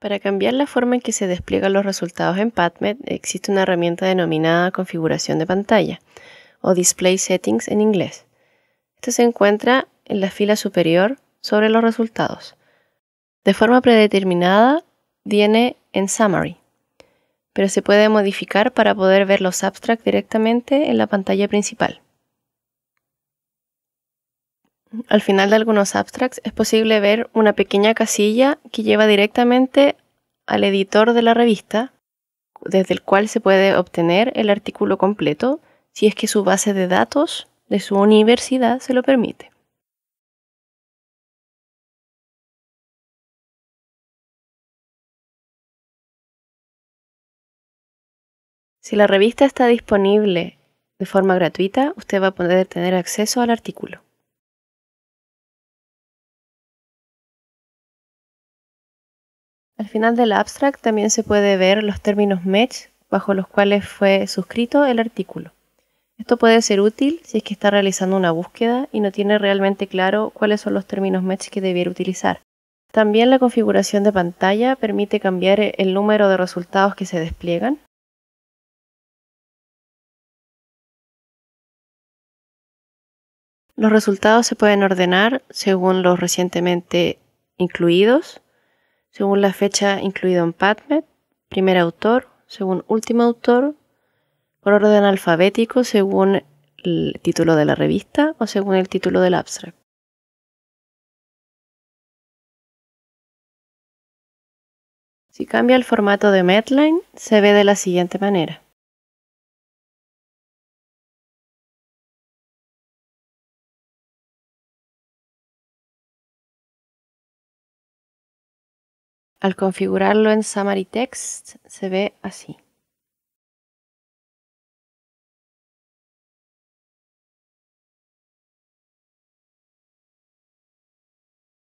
Para cambiar la forma en que se despliegan los resultados en PadMed existe una herramienta denominada configuración de pantalla o Display Settings en inglés. Esto se encuentra en la fila superior sobre los resultados. De forma predeterminada viene en Summary, pero se puede modificar para poder ver los abstracts directamente en la pantalla principal. Al final de algunos abstracts es posible ver una pequeña casilla que lleva directamente al editor de la revista, desde el cual se puede obtener el artículo completo si es que su base de datos de su universidad se lo permite. Si la revista está disponible de forma gratuita, usted va a poder tener acceso al artículo. Al final del abstract también se puede ver los términos match bajo los cuales fue suscrito el artículo. Esto puede ser útil si es que está realizando una búsqueda y no tiene realmente claro cuáles son los términos match que debiera utilizar. También la configuración de pantalla permite cambiar el número de resultados que se despliegan. Los resultados se pueden ordenar según los recientemente incluidos, según la fecha incluido en PadMed, primer autor, según último autor, por orden alfabético, según el título de la revista o según el título del abstract. Si cambia el formato de Medline, se ve de la siguiente manera. Al configurarlo en Summary Text se ve así.